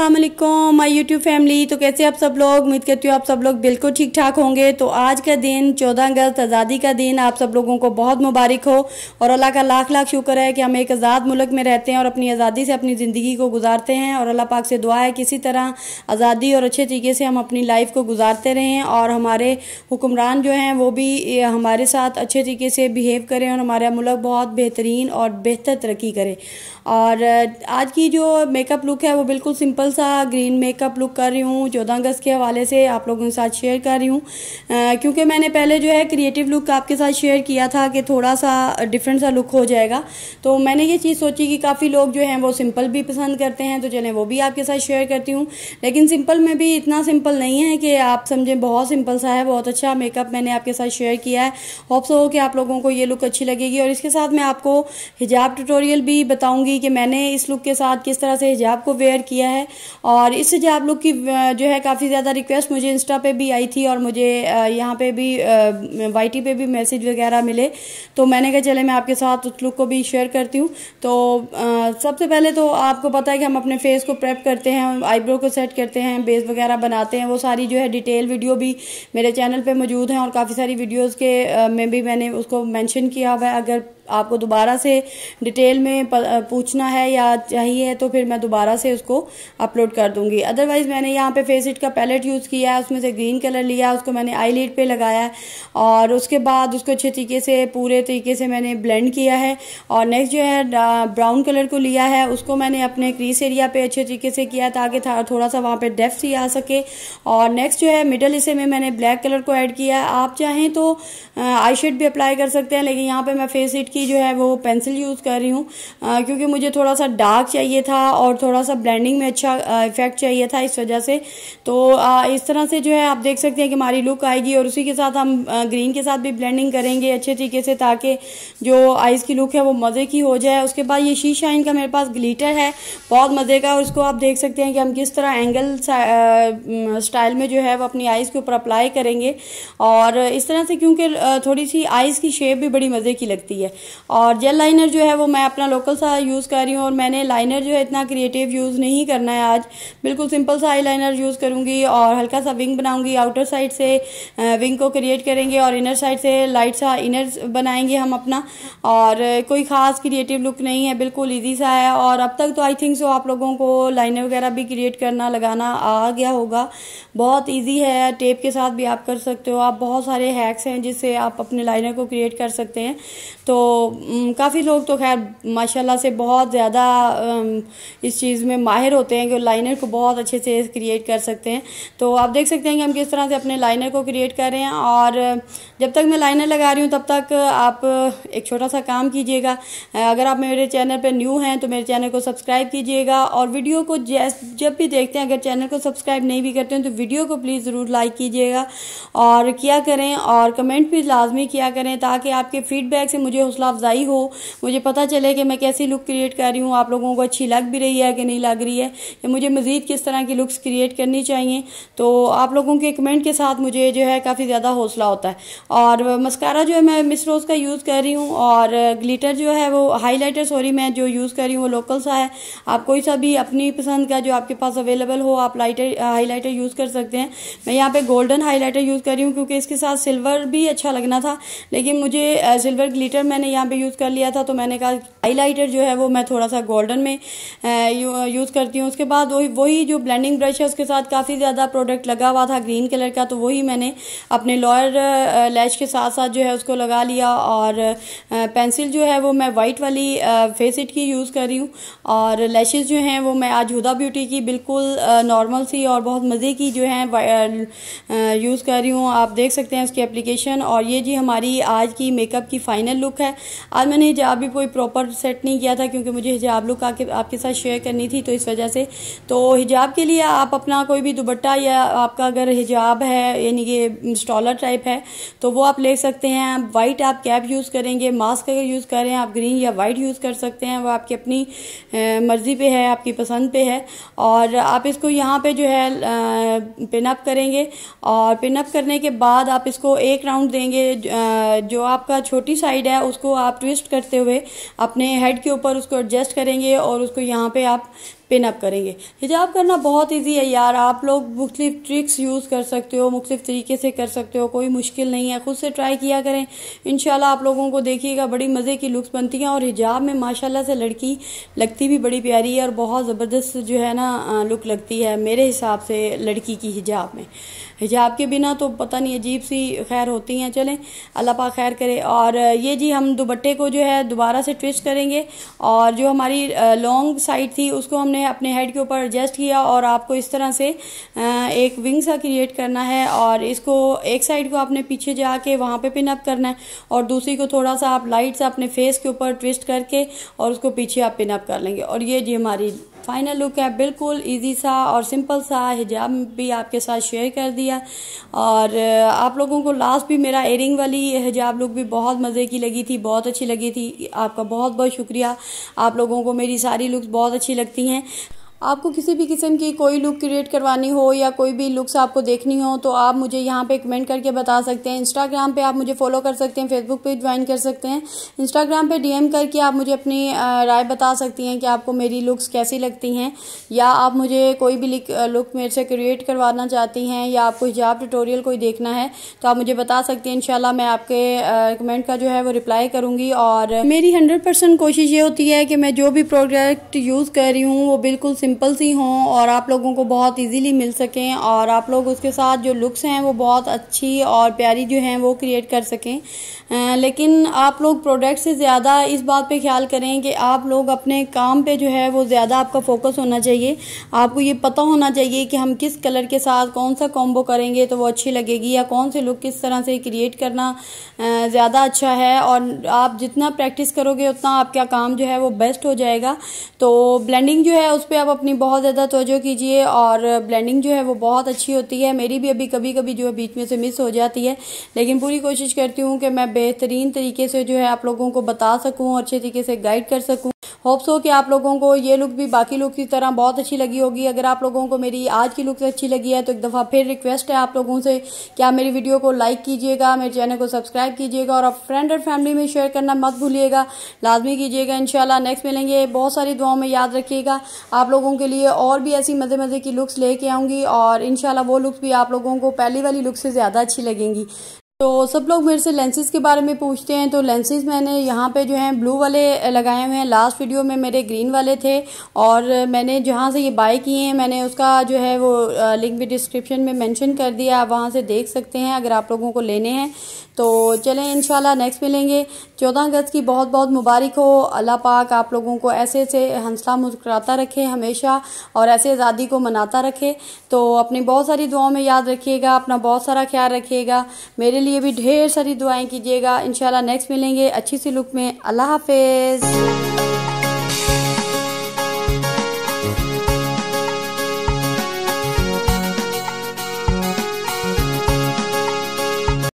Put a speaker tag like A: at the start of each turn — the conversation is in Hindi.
A: असलम माई यूट्यूब फैमिली तो कैसे आप सब लोग उम्मीद करती हूँ आप सब लोग बिल्कुल ठीक ठाक होंगे तो आज का दिन 14 अगस्त आज़ादी का दिन आप सब लोगों को बहुत मुबारक हो और अल्लाह का लाख लाख शुक्र है कि हम एक आज़ाद मुल्क में रहते हैं और अपनी आज़ादी से अपनी ज़िंदगी को गुजारते हैं और अल्लाह पाक से दुआ है किसी तरह आज़ादी और अच्छे तरीके से हम अपनी लाइफ को गुजारते रहें और हमारे हुक्मरान जो हैं वो भी हमारे साथ अच्छे तरीके से बिहेव करें और हमारा मुल्क बहुत बेहतरीन और बेहतर तरक्की करे और आज की जो मेकअप लुक है वो बिल्कुल सिंपल सिंपल सा ग्रीन मेकअप लुक कर रही हूँ चौदह अगस्त के हवाले से आप लोगों के साथ शेयर कर रही हूँ क्योंकि मैंने पहले जो है क्रिएटिव लुक आपके साथ शेयर किया था कि थोड़ा सा डिफरेंट सा लुक हो जाएगा तो मैंने ये चीज़ सोची कि काफ़ी लोग जो हैं वो सिंपल भी पसंद करते हैं तो चलें वो भी आपके साथ शेयर करती हूँ लेकिन सिंपल में भी इतना सिंपल नहीं है कि आप समझें बहुत सिंपल सा है बहुत अच्छा मेकअप मैंने आपके साथ शेयर किया है होप्स हो कि आप लोगों को ये लुक अच्छी लगेगी और इसके साथ मैं आपको हिजाब ट्यूटोरियल भी बताऊंगी कि मैंने इस लुक के साथ किस तरह से हिजाब को वेयर किया है और इससे जो आप लोग की जो है काफ़ी ज़्यादा रिक्वेस्ट मुझे इंस्टा पे भी आई थी और मुझे यहाँ पे भी वाईटी पे भी मैसेज वगैरह मिले तो मैंने कहा चले मैं आपके साथ उस लुक को भी शेयर करती हूँ तो सबसे पहले तो आपको पता है कि हम अपने फेस को प्रेप करते हैं आईब्रो को सेट करते हैं बेस वगैरह बनाते हैं वो सारी जो है डिटेल वीडियो भी मेरे चैनल पर मौजूद हैं और काफ़ी सारी वीडियोज़ के में भी मैंने उसको मैंशन किया हुआ है अगर आपको दोबारा से डिटेल में पूछना है या चाहिए तो फिर मैं दोबारा से उसको अपलोड कर दूंगी अदरवाइज मैंने यहाँ पे फेस का पैलेट यूज़ किया है उसमें से ग्रीन कलर लिया उसको मैंने आई लीड पर लगाया है और उसके बाद उसको अच्छे तरीके से पूरे तरीके से मैंने ब्लेंड किया है और नेक्स्ट जो है ब्राउन कलर को लिया है उसको मैंने अपने क्रीस एरिया पे अच्छे तरीके से किया ताकि थोड़ा सा वहाँ पे डेफ ही आ सके और नेक्स्ट जो है मिडल हिस्से में मैंने ब्लैक कलर को ऐड किया है आप चाहें तो आई शेड भी अप्लाई कर सकते हैं लेकिन यहाँ पे मैं फेस इट की की जो है वो पेंसिल यूज़ कर रही हूँ क्योंकि मुझे थोड़ा सा डार्क चाहिए था और थोड़ा सा ब्लेंडिंग में अच्छा इफेक्ट चाहिए था इस वजह से तो आ, इस तरह से जो है आप देख सकते हैं कि हमारी लुक आएगी और उसी के साथ हम ग्रीन के साथ भी ब्लेंडिंग करेंगे अच्छे तरीके से ताकि जो आइज़ की लुक है वो मज़े की हो जाए उसके बाद ये शी शाइन का मेरे पास ग्लीटर है बहुत मज़े का और उसको आप देख सकते हैं कि हम किस तरह एंगल स्टाइल में जो है वो अपनी आइज़ के ऊपर अप्लाई करेंगे और इस तरह से क्योंकि थोड़ी सी आइज़ की शेप भी बड़ी मज़े की लगती है और जेल लाइनर जो है वो मैं अपना लोकल सा यूज़ कर रही हूँ और मैंने लाइनर जो है इतना क्रिएटिव यूज़ नहीं करना है आज बिल्कुल सिंपल सा आई लाइनर यूज़ करूँगी और हल्का सा विंग बनाऊँगी आउटर साइड से विंग को क्रिएट करेंगे और इनर साइड से लाइट सा इनर बनाएंगे हम अपना और कोई ख़ास क्रिएटिव लुक नहीं है बिल्कुल ईजी सा है और अब तक तो आई थिंक सो आप लोगों को लाइनर वगैरह भी क्रिएट करना लगाना आ गया होगा बहुत ईजी है टेप के साथ भी आप कर सकते हो आप बहुत सारे हैक्स हैं जिससे आप अपने लाइनर को क्रिएट कर सकते हैं तो काफ़ी लोग तो खैर माशाल्लाह से बहुत ज़्यादा इस चीज़ में माहिर होते हैं कि लाइनर को बहुत अच्छे से क्रिएट कर सकते हैं तो आप देख सकते हैं कि हम किस तरह से अपने लाइनर को क्रिएट कर रहे हैं और जब तक मैं लाइनर लगा रही हूँ तब तक आप एक छोटा सा काम कीजिएगा अगर आप मेरे चैनल पर न्यू हैं तो मेरे चैनल को सब्सक्राइब कीजिएगा और वीडियो को जब भी देखते हैं अगर चैनल को सब्सक्राइब नहीं भी करते हैं तो वीडियो को प्लीज़ ज़रूर लाइक कीजिएगा और किया करें और कमेंट भी लाजमी किया करें ताकि आपके फीडबैक से मुझे हौसला हौसला अफजाई हो मुझे पता चले कि मैं कैसी लुक क्रिएट कर रही हूँ आप लोगों को अच्छी लग भी रही है कि नहीं लग रही है मुझे मज़ीद किस तरह की लुक्स क्रिएट करनी चाहिए तो आप लोगों के कमेंट के साथ मुझे जो है काफ़ी ज़्यादा हौसला होता है और मस्कारा जो है मैं मिस रोज़ का यूज़ कर रही हूँ और ग्लिटर जो है वो हाईलाइटर सॉरी मैं जो यूज़ कर रही हूँ वो लोकल सा है आप कोई सा भी अपनी पसंद का जो आपके पास अवेलेबल हो आप लाइटर हाईलाइटर यूज़ कर सकते हैं मैं यहाँ पे गोल्डन हाईलाइटर यूज़ कर रही हूँ क्योंकि इसके साथ सिल्वर भी अच्छा लगना था लेकिन मुझे सिल्वर ग्लिटर मैंने यहाँ पे यूज़ कर लिया था तो मैंने कहा हाईलाइटर जो है वो मैं थोड़ा सा गोल्डन में यूज़ करती हूँ उसके बाद वही वही जो ब्लेंडिंग ब्रश है उसके साथ काफ़ी ज़्यादा प्रोडक्ट लगा हुआ था ग्रीन कलर का तो वही मैंने अपने लॉयर लैश के साथ साथ जो है उसको लगा लिया और पेंसिल जो है वो मैं वाइट वाली फेस इट की यूज़ कर रही हूँ और लैशेज़ जो हैं वो मैं आज हुदा ब्यूटी की बिल्कुल नॉर्मल सी और बहुत मज़े की जो है यूज़ कर रही हूँ आप देख सकते हैं उसकी एप्लीकेशन और ये जी हमारी आज की मेकअप की फ़ाइनल लुक है आज मैंने हिजाब भी कोई प्रॉपर सेट नहीं किया था क्योंकि मुझे हिजाब लुक आके आपके साथ शेयर करनी थी तो इस वजह से तो हिजाब के लिए आप अपना कोई भी दुबट्टा या आपका अगर हिजाब है यानी कि स्टॉलर टाइप है तो वो आप ले सकते हैं वाइट आप कैप यूज़ करेंगे मास्क अगर यूज़ करें आप ग्रीन या वाइट यूज़ कर सकते हैं वो आपकी अपनी मर्ज़ी पर है आपकी पसंद पर है और आप इसको यहाँ पर जो है पिनअप करेंगे और पिनअप करने के बाद आप इसको एक राउंड देंगे जो आपका छोटी साइड है उसको आप ट्विस्ट करते हुए अपने हेड के ऊपर उसको एडजस्ट करेंगे और उसको यहाँ पे आप पिन अप करेंगे हिजाब करना बहुत ईजी है यार आप लोग मुख्तलिफ ट्रिक्स यूज़ कर सकते हो मुख्तलिफ तरीके से कर सकते हो कोई मुश्किल नहीं है ख़ुद से ट्राई किया करें इन आप लोगों को देखिएगा बड़ी मज़े की लुक्स बनती हैं और हिजाब में माशाला से लड़की लगती भी बड़ी प्यारी है और बहुत ज़बरदस्त जो है ना लुक लगती है मेरे हिसाब से लड़की की हिजाब में हिजाब के बिना तो पता नहीं अजीब सी खैर होती हैं चलें अल्लाह पा खैर करे और ये जी हम दुबट्टे को जो है दोबारा से ट्विस्ट करेंगे और जो हमारी लॉन्ग साइड थी उसको हमने आपने अपने हेड के ऊपर एडजस्ट किया और आपको इस तरह से एक विंग सा क्रिएट करना है और इसको एक साइड को आपने पीछे जाके वहाँ पे पिन अप करना है और दूसरी को थोड़ा सा आप लाइट से अपने फेस के ऊपर ट्विस्ट करके और उसको पीछे आप पिन अप कर लेंगे और ये जी हमारी फाइनल लुक है बिल्कुल इजी सा और सिंपल सा हिजाब भी आपके साथ शेयर कर दिया और uh, आप लोगों को लास्ट भी मेरा एयरिंग वाली हिजाब लुक भी बहुत मज़े की लगी थी बहुत अच्छी लगी थी आपका बहुत बहुत शुक्रिया आप लोगों को मेरी सारी लुक बहुत अच्छी लगती हैं आपको किसी भी किस्म की कोई लुक क्रिएट करवानी हो या कोई भी लुक्स आपको देखनी हो तो आप मुझे यहाँ पे कमेंट करके बता सकते हैं इंस्टाग्राम पे आप मुझे फॉलो कर सकते हैं फेसबुक पे ज्वाइन कर सकते हैं इंस्टाग्राम पे डीएम करके आप मुझे अपनी राय बता सकती हैं कि आपको मेरी लुक्स कैसी लगती हैं या आप मुझे कोई भी लुक मेरे से क्रिएट करवाना चाहती हैं या आपको हिजाब ट्यूटोरियल कोई देखना है तो आप मुझे बता सकते हैं इनशाला मैं आपके कमेंट का जो है वो रिप्लाई करूँगी और मेरी हंड्रेड कोशिश ये होती है कि मैं जो भी प्रोडक्ट यूज़ कर रही हूँ वो बिल्कुल सिंपल सी हों और आप लोगों को बहुत इजीली मिल सकें और आप लोग उसके साथ जो लुक्स हैं वो बहुत अच्छी और प्यारी जो हैं वो क्रिएट कर सकें लेकिन आप लोग प्रोडक्ट से ज़्यादा इस बात पे ख्याल करें कि आप लोग अपने काम पे जो है वो ज़्यादा आपका फोकस होना चाहिए आपको ये पता होना चाहिए कि हम किस कलर के साथ कौन सा कॉम्बो करेंगे तो वो अच्छी लगेगी या कौन से लुक किस तरह से क्रिएट करना ज़्यादा अच्छा है और आप जितना प्रैक्टिस करोगे उतना आपका काम जो है वो बेस्ट हो जाएगा तो ब्लेंडिंग जो है उस पर आप अपनी बहुत ज़्यादा तोजो कीजिए और ब्लेंडिंग जो है वो बहुत अच्छी होती है मेरी भी अभी कभी कभी जो है बीच में से मिस हो जाती है लेकिन पूरी कोशिश करती हूँ कि मैं बेहतरीन तरीके से जो है आप लोगों को बता सकूँ अच्छे तरीके से गाइड कर सकूँ होप्स हो कि आप लोगों को ये लुक भी बाकी लुक की तरह बहुत अच्छी लगी होगी अगर आप लोगों को मेरी आज की लुक अच्छी लगी है तो एक दफ़ा फिर रिक्वेस्ट है आप लोगों से कि आप मेरी वीडियो को लाइक कीजिएगा मेरे चैनल को सब्सक्राइब कीजिएगा और आप फ्रेंड और फैमिली में शेयर करना मत भूलिएगा लाजमी कीजिएगा इन नेक्स्ट मिलेंगे बहुत सारी दुआओं में याद रखिएगा आप लोगों के लिए और भी ऐसी मज़े मज़े की लुक्स लेके आऊँगी और इन वो लुक्स भी आप लोगों को पहली वाली लुक से ज़्यादा अच्छी लगेंगी तो सब लोग मेरे से लेंसेज के बारे में पूछते हैं तो लेंसेज मैंने यहाँ पे जो हैं ब्लू वाले लगाए हुए हैं लास्ट वीडियो में मेरे ग्रीन वाले थे और मैंने जहाँ से ये बाय किए हैं मैंने उसका जो है वो लिंक भी डिस्क्रिप्शन में मेंशन कर दिया आप वहाँ से देख सकते हैं अगर आप लोगों को लेने हैं तो चलें इन नेक्स्ट मिलेंगे चौदह अगस्त की बहुत बहुत मुबारक हो अल्लाह पाक आप लोगों को ऐसे ऐसे हंसला मुस्कराता रखे हमेशा और ऐसे आज़ादी को मनाता रखे तो अपनी बहुत सारी दुआओं में याद रखिएगा अपना बहुत सारा ख्याल रखिएगा मेरे लिए लिए भी ढेर सारी दुआएं कीजिएगा इंशाल्लाह नेक्स्ट मिलेंगे अच्छी सी लुक में अल्लाह हाफिज़